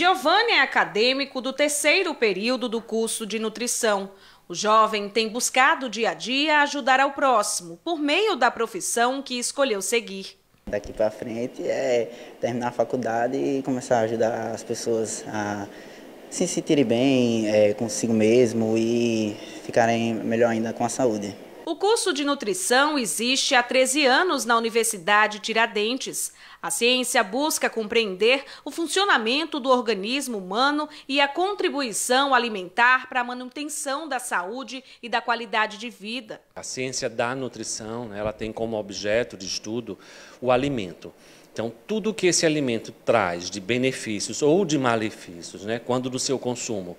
Giovanni é acadêmico do terceiro período do curso de nutrição. O jovem tem buscado dia a dia ajudar ao próximo, por meio da profissão que escolheu seguir. Daqui para frente é terminar a faculdade e começar a ajudar as pessoas a se sentirem bem é, consigo mesmo e ficarem melhor ainda com a saúde. O curso de nutrição existe há 13 anos na Universidade Tiradentes. A ciência busca compreender o funcionamento do organismo humano e a contribuição alimentar para a manutenção da saúde e da qualidade de vida. A ciência da nutrição, né, ela tem como objeto de estudo o alimento. Então, tudo que esse alimento traz de benefícios ou de malefícios, né, quando do seu consumo,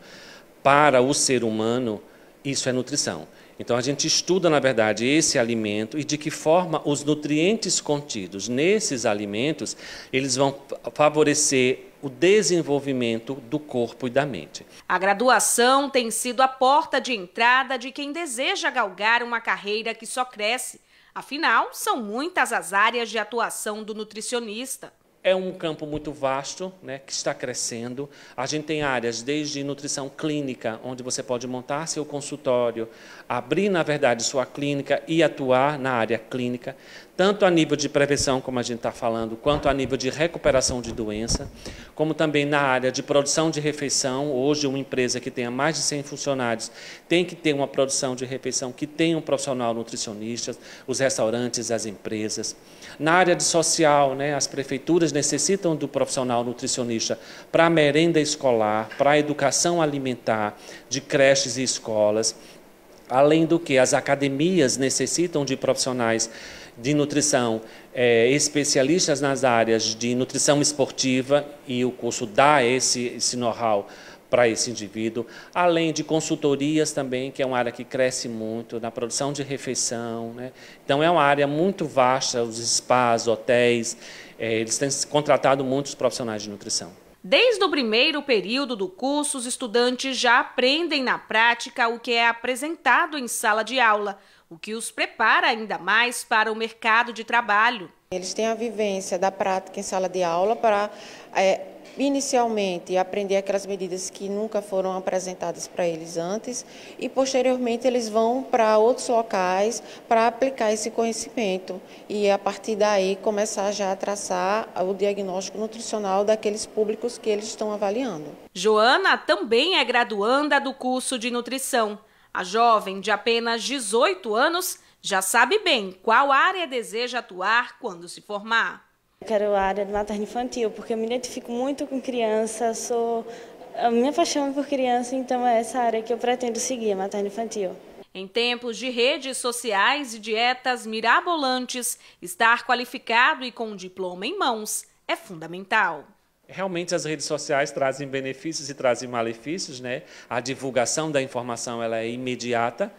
para o ser humano, isso é nutrição. Então a gente estuda, na verdade, esse alimento e de que forma os nutrientes contidos nesses alimentos, eles vão favorecer o desenvolvimento do corpo e da mente. A graduação tem sido a porta de entrada de quem deseja galgar uma carreira que só cresce. Afinal, são muitas as áreas de atuação do nutricionista. É um campo muito vasto, né, que está crescendo. A gente tem áreas desde nutrição clínica, onde você pode montar seu consultório, abrir, na verdade, sua clínica e atuar na área clínica tanto a nível de prevenção, como a gente está falando, quanto a nível de recuperação de doença, como também na área de produção de refeição. Hoje, uma empresa que tenha mais de 100 funcionários tem que ter uma produção de refeição que tenha um profissional nutricionista, os restaurantes, as empresas. Na área de social, né, as prefeituras necessitam do profissional nutricionista para merenda escolar, para educação alimentar de creches e escolas Além do que, as academias necessitam de profissionais de nutrição é, especialistas nas áreas de nutrição esportiva e o curso dá esse, esse know-how para esse indivíduo, além de consultorias também, que é uma área que cresce muito, na produção de refeição. Né? Então, é uma área muito vasta, os spas, hotéis, é, eles têm contratado muitos profissionais de nutrição. Desde o primeiro período do curso, os estudantes já aprendem na prática o que é apresentado em sala de aula, o que os prepara ainda mais para o mercado de trabalho. Eles têm a vivência da prática em sala de aula para, é, inicialmente, aprender aquelas medidas que nunca foram apresentadas para eles antes e, posteriormente, eles vão para outros locais para aplicar esse conhecimento e, a partir daí, começar já a traçar o diagnóstico nutricional daqueles públicos que eles estão avaliando. Joana também é graduanda do curso de nutrição. A jovem, de apenas 18 anos, já sabe bem qual área deseja atuar quando se formar. Eu quero a área de materno infantil, porque eu me identifico muito com criança, sou a minha paixão por criança, então é essa área que eu pretendo seguir, a materno infantil. Em tempos de redes sociais e dietas mirabolantes, estar qualificado e com um diploma em mãos é fundamental realmente as redes sociais trazem benefícios e trazem malefícios, né? A divulgação da informação ela é imediata,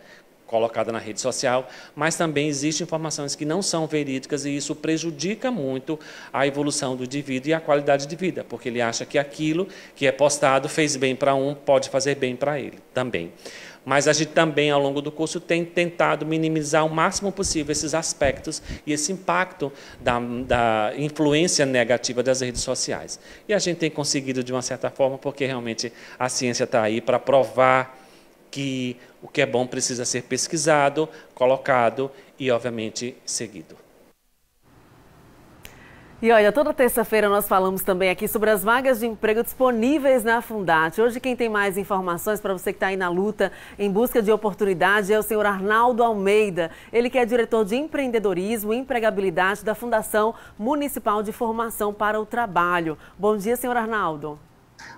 colocada na rede social, mas também existem informações que não são verídicas e isso prejudica muito a evolução do indivíduo e a qualidade de vida, porque ele acha que aquilo que é postado fez bem para um, pode fazer bem para ele também. Mas a gente também, ao longo do curso, tem tentado minimizar o máximo possível esses aspectos e esse impacto da, da influência negativa das redes sociais. E a gente tem conseguido de uma certa forma, porque realmente a ciência está aí para provar que o que é bom precisa ser pesquisado, colocado e, obviamente, seguido. E olha, toda terça-feira nós falamos também aqui sobre as vagas de emprego disponíveis na Fundate. Hoje quem tem mais informações para você que está aí na luta em busca de oportunidade é o senhor Arnaldo Almeida. Ele que é diretor de empreendedorismo e empregabilidade da Fundação Municipal de Formação para o Trabalho. Bom dia, senhor Arnaldo.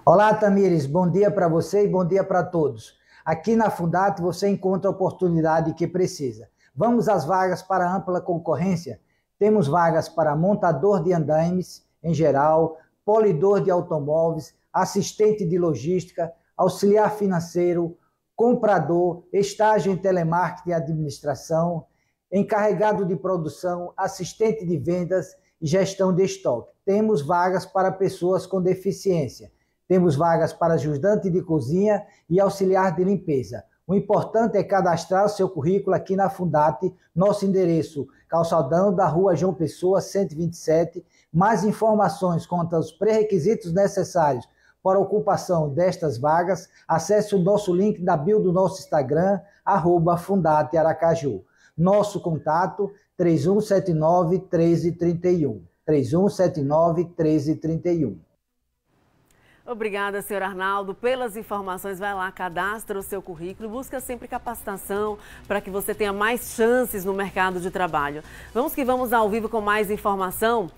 Olá, Tamires. Bom dia para você e bom dia para todos. Aqui na Fundat você encontra a oportunidade que precisa. Vamos às vagas para ampla concorrência? Temos vagas para montador de andaimes em geral, polidor de automóveis, assistente de logística, auxiliar financeiro, comprador, estágio em telemarketing e administração, encarregado de produção, assistente de vendas e gestão de estoque. Temos vagas para pessoas com deficiência. Temos vagas para ajudante de cozinha e auxiliar de limpeza. O importante é cadastrar o seu currículo aqui na Fundate, nosso endereço, Calçadão da Rua João Pessoa, 127. Mais informações quanto aos pré-requisitos necessários para a ocupação destas vagas, acesse o nosso link da bio do nosso Instagram, arroba Fundate Aracaju. Nosso contato 3179 1331. 3179 1331. Obrigada, senhor Arnaldo, pelas informações. Vai lá, cadastra o seu currículo, busca sempre capacitação para que você tenha mais chances no mercado de trabalho. Vamos que vamos ao vivo com mais informação.